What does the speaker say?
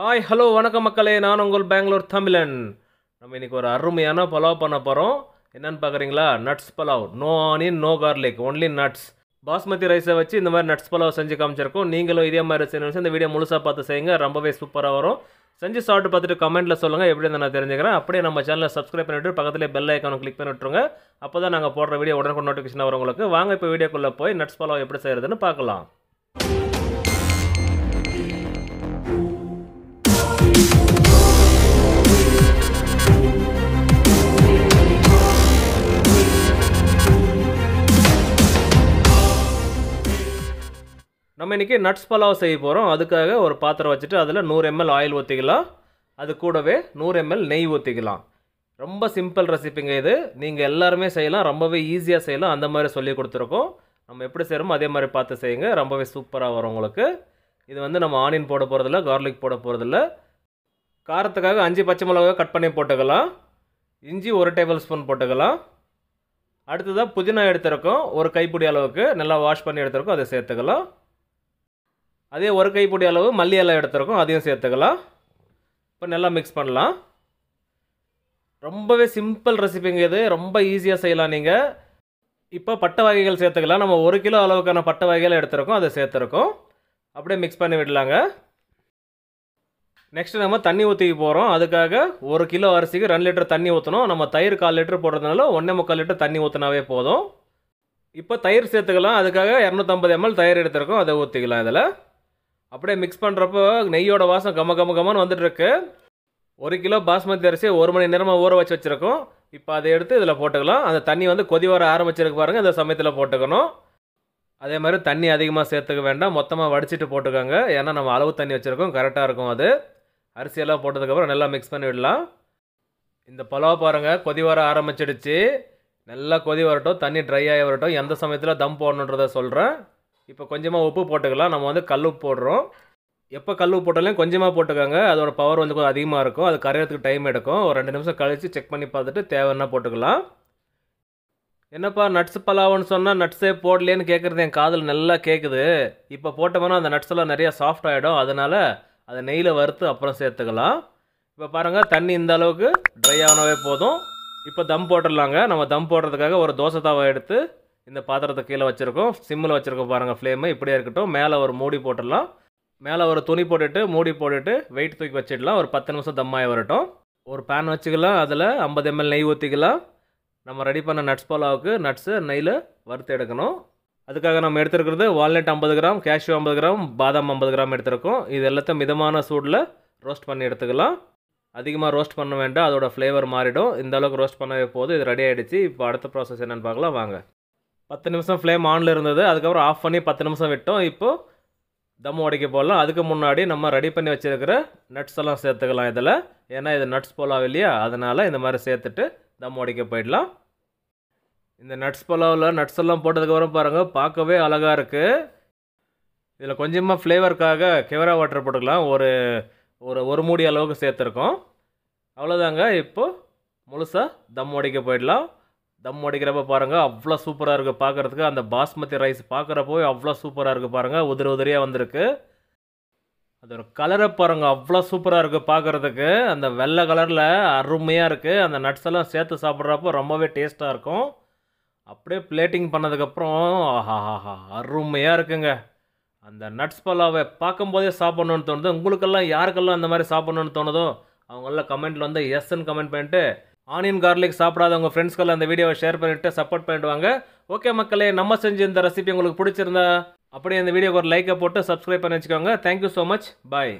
hi hello வணக்கம் மக்களே நான் உங்கள் பெங்களூர் தமிழன் நம்ம இன்றைக்கி ஒரு அருமையான பலாவ் பண்ண போகிறோம் என்னென்னு பார்க்குறீங்களா nuts pulao no onion no garlic only nuts basmati ரைஸை வச்சு இந்த மாதிரி நட்ஸ் பலாவ் செஞ்சு காமிச்சிருக்கோம் நீங்களும் இதே மாதிரி செய்யணும் இந்த வீடியோ முழுசாக பார்த்து செய்யுங்க ரொம்பவே சூப்பராக வரும் செஞ்சு சாப்பிட்டு பார்த்துட்டு கமெண்ட்டில் சொல்லுங்கள் எப்படி நான் தெரிஞ்சுக்கிறேன் அப்படியே நம்ம சேனலை சப்ஸ்கிரைப் பண்ணிவிட்டு பக்கத்தில் பெல் ஐக்கானை கிளிக் பண்ணி விட்ருங்க அப்போ தான் நாங்கள் போடுற வீடியோ உடனுக்கு நோட்டிஃபிகேஷன் வரும் உங்களுக்கு வாங்க இப்போ வீடியோக்குள்ளே போய் நட்ஸ் பலாவ் எப்படி செய்கிறதுன்னு பார்க்கலாம் நம்ம இன்றைக்கி நட்ஸ் பலாவ் செய்ய போகிறோம் அதுக்காக ஒரு பாத்திரம் வச்சுட்டு அதில் நூறு எம்எல் ஆயில் ஊற்றிக்கலாம் அது கூடவே நூறு எம்எல் நெய் ஊற்றிக்கலாம் ரொம்ப சிம்பிள் ரெசிப்பிங்க இது நீங்கள் எல்லாருமே செய்யலாம் ரொம்பவே ஈஸியாக செய்யலாம் அந்த மாதிரி சொல்லி கொடுத்துருக்கோம் நம்ம எப்படி செய்கிறோமோ அதே மாதிரி பார்த்து செய்யுங்க ரொம்பவே சூப்பராக வரும் உங்களுக்கு இது வந்து நம்ம ஆனியன் போட போகிறதில்ல கார்லிக் போட போகிறதில்ல காரத்துக்காக அஞ்சு பச்சை மிளகாய் கட் பண்ணி போட்டுக்கலாம் இஞ்சி ஒரு டேபிள் ஸ்பூன் போட்டுக்கலாம் அடுத்ததாக புதினா எடுத்திருக்கோம் ஒரு கைப்பிடி அளவுக்கு நல்லா வாஷ் பண்ணி எடுத்திருக்கோம் அதை சேர்த்துக்கலாம் அதே ஒரு கைப்பொடி அளவு மல்லி எல்லாம் எடுத்துருக்கோம் அதையும் சேர்த்துக்கலாம் இப்போ நல்லா மிக்ஸ் பண்ணலாம் ரொம்பவே சிம்பிள் ரெசிபிங்க இது ரொம்ப ஈஸியாக செய்யலாம் நீங்கள் இப்போ பட்டை வகைகள் சேர்த்துக்கலாம் நம்ம ஒரு கிலோ அளவுக்கான பட்டை வகைகள் எடுத்துருக்கோம் அதை சேர்த்துருக்கோம் அப்படியே மிக்ஸ் பண்ணி விடலாங்க நெக்ஸ்ட்டு நம்ம தண்ணி ஊற்றிக்க போகிறோம் அதுக்காக ஒரு கிலோ அரிசிக்கு ரெண்டு லிட்டர் தண்ணி ஊற்றணும் நம்ம தயிர் கால் லிட்டர் போடுறதுனால ஒன்றே முக்கால் லிட்டர் தண்ணி ஊற்றினாவே போதும் இப்போ தயிர் சேர்த்துக்கலாம் அதுக்காக இரநூத்தம்பது எம்எல் தயிர் எடுத்துருக்கோம் அதை ஊற்றிக்கலாம் இதில் அப்படியே மிக்ஸ் பண்ணுறப்போ நெய்யோட வாசம் கம கம கமன்னு வந்துட்டுருக்கு ஒரு கிலோ பாஸ்மதி அரிசி ஒரு மணி நேரமாக ஊற வச்சு வச்சுருக்கோம் இப்போ அதை எடுத்து இதில் போட்டுக்கலாம் அந்த தண்ணி வந்து கொதி வர ஆரம்பிச்சிருக்கு பாருங்கள் இந்த சமயத்தில் போட்டுக்கணும் அதே மாதிரி தண்ணி அதிகமாக சேர்த்துக்க வேண்டாம் மொத்தமாக வடிச்சிட்டு போட்டுக்கோங்க ஏன்னா நம்ம அளவு தண்ணி வச்சுருக்கோம் கரெக்டாக இருக்கும் அது அரிசியெல்லாம் போட்டதுக்கப்புறம் நல்லா மிக்ஸ் பண்ணி விடலாம் இந்த பலவை பாருங்கள் கொதி வர ஆரம்பிச்சிடுச்சு நல்லா கொதி வரட்டும் தண்ணி ட்ரை ஆகி வரட்டும் எந்த சமயத்தில் தம் போடணுன்றதை சொல்கிறேன் இப்போ கொஞ்சமாக உப்பு போட்டுக்கலாம் நம்ம வந்து கல் உப்பு போடுறோம் எப்போ கல் உப்பு போட்டாலும் கொஞ்சமாக போட்டுக்கோங்க அதோட பவர் வந்து கொஞ்சம் அதிகமாக இருக்கும் அது கரையிறதுக்கு டைம் எடுக்கும் ஒரு ரெண்டு நிமிஷம் கழித்து செக் பண்ணி பார்த்துட்டு தேவைன்னா போட்டுக்கலாம் என்னப்பா நட்ஸ் பலாவன்னு சொன்னால் நட்ஸே போடலேன்னு கேட்குறது என் காதில் நல்லா கேட்குது இப்போ போட்டோம்னா அந்த நட்ஸ் எல்லாம் நிறையா சாஃப்ட் ஆகிடும் அதனால் அதை நெய்யில் வறுத்து அப்புறம் சேர்த்துக்கலாம் இப்போ பாருங்கள் தண்ணி இந்த அளவுக்கு ட்ரை ஆனவே போதும் இப்போ தம் போட்டுடலாங்க நம்ம தம் போடுறதுக்காக ஒரு தோசை தாவை எடுத்து இந்த பாத்திரத்தை கீழே வச்சுருக்கோம் சிம்மில் வச்சுருக்கோம் பாருங்கள் ஃப்ளேமு இப்படியே இருக்கட்டும் மேலே ஒரு மூடி போட்டுடலாம் மேலே ஒரு துணி போட்டுட்டு மூடி போட்டுட்டு வெயிட் தூக்கி வச்சிடலாம் ஒரு பத்து நிமிஷம் தம்மாய் வரட்டும் ஒரு பேன் வச்சுக்கலாம் அதில் ஐம்பது எம்எல் நெய் ஊற்றிக்கலாம் நம்ம ரெடி பண்ண நட்ஸ் பலாவுக்கு நட்ஸு நெய்யில் வறுத்து எடுக்கணும் அதுக்காக நம்ம எடுத்துருக்கிறது வால்நட் ஐம்பது கிராம் கேஷ்யூ ஐம்பது கிராம் பாதாம் ஐம்பது கிராம் எடுத்துருக்கோம் இது எல்லாத்தையும் மிதமான சூடில் ரோஸ்ட் பண்ணி எடுத்துக்கலாம் அதிகமாக ரோஸ்ட் பண்ண வேண்டாம் அதோடய ஃப்ளேவர் மாறிடும் இந்தளவுக்கு ரோஸ்ட் பண்ணவே போதும் இது ரெடி ஆகிடுச்சு இப்போ அடுத்த ப்ராசஸ் என்னென்னு பார்க்கலாம் வாங்க பத்து நிமிஷம் ஃப்ளேம் ஆனில் இருந்தது அதுக்கப்புறம் ஆஃப் பண்ணி பத்து நிமிஷம் விட்டோம் இப்போது தம் உடைக்க போடலாம் அதுக்கு முன்னாடி நம்ம ரெடி பண்ணி வச்சுருக்கிற நட்ஸ் எல்லாம் சேர்த்துக்கலாம் இதில் ஏன்னா இது நட்ஸ் போலாவ் இல்லையா அதனால் இந்த மாதிரி சேர்த்துட்டு தம் உடைக்க போயிடலாம் இந்த நட்ஸ் பலாவில் நட்ஸ் எல்லாம் போட்டதுக்கப்புறம் பாருங்கள் பார்க்கவே அழகாக இருக்குது இதில் கொஞ்சமாக ஃப்ளேவருக்காக கெவரா வாட்டர் போட்டுக்கலாம் ஒரு ஒரு ஒரு மூடி அளவுக்கு சேர்த்துருக்கோம் அவ்வளோதாங்க இப்போது முழுசாக தம் உடைக்க போயிடலாம் தம் அடிக்கிறப்ப பாருங்கள் அவ்வளோ சூப்பராக இருக்குது பார்க்குறதுக்கு அந்த பாஸ்மதி ரைஸ் பார்க்குறப்போ அவ்வளோ சூப்பராக இருக்குது பாருங்கள் உதிர உதிரியாக வந்திருக்கு அதோட கலரை பாருங்கள் அவ்வளோ சூப்பராக இருக்குது பார்க்குறதுக்கு அந்த வெள்ளை கலரில் அருமையாக இருக்குது அந்த நட்ஸ் எல்லாம் சேர்த்து சாப்பிட்றப்போ ரொம்பவே டேஸ்ட்டாக இருக்கும் அப்படியே பிளேட்டிங் பண்ணதுக்கப்புறம் ஆஹாஹா அருமையாக இருக்குங்க அந்த நட்ஸ் பல்லாவை பார்க்கும்போதே சாப்பிட்ணுன்னு தோணுது உங்களுக்கெல்லாம் யாருக்கெல்லாம் அந்த மாதிரி சாப்பிட்ணுன்னு தோணுதோ அவங்கெல்லாம் கமெண்ட்டில் வந்து எஸ்ன்னு கமெண்ட் பண்ணிட்டு ஆனியன் கார்லிக் சாப்பிடாத உங்கள் ஃப்ரெண்ட்ஸ்க்கெல்லாம் அந்த வீடியோவை ஷேர் பண்ணிவிட்டு சப்போர்ட் பண்ணிவிடுவாங்க ஓகே மக்களே நம்ம செஞ்ச இந்த ரெசிபி உங்களுக்கு பிடிச்சிருந்தா அப்படியே அந்த வீடியோக்கு ஒரு லைக்கை போட்டு சப்ஸ்கிரைப் பண்ணி வச்சுக்கோங்க தேங்க்யூ ஸோ மச் பாய்